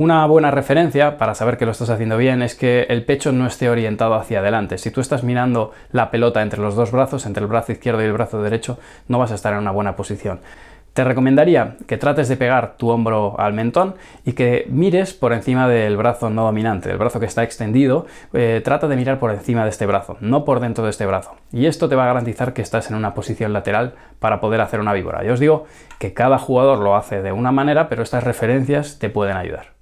Una buena referencia para saber que lo estás haciendo bien es que el pecho no esté orientado hacia adelante. Si tú estás mirando la pelota entre los dos brazos, entre el brazo izquierdo y el brazo derecho, no vas a estar en una buena posición. Te recomendaría que trates de pegar tu hombro al mentón y que mires por encima del brazo no dominante, El brazo que está extendido. Eh, trata de mirar por encima de este brazo, no por dentro de este brazo. Y esto te va a garantizar que estás en una posición lateral para poder hacer una víbora. Yo os digo que cada jugador lo hace de una manera, pero estas referencias te pueden ayudar.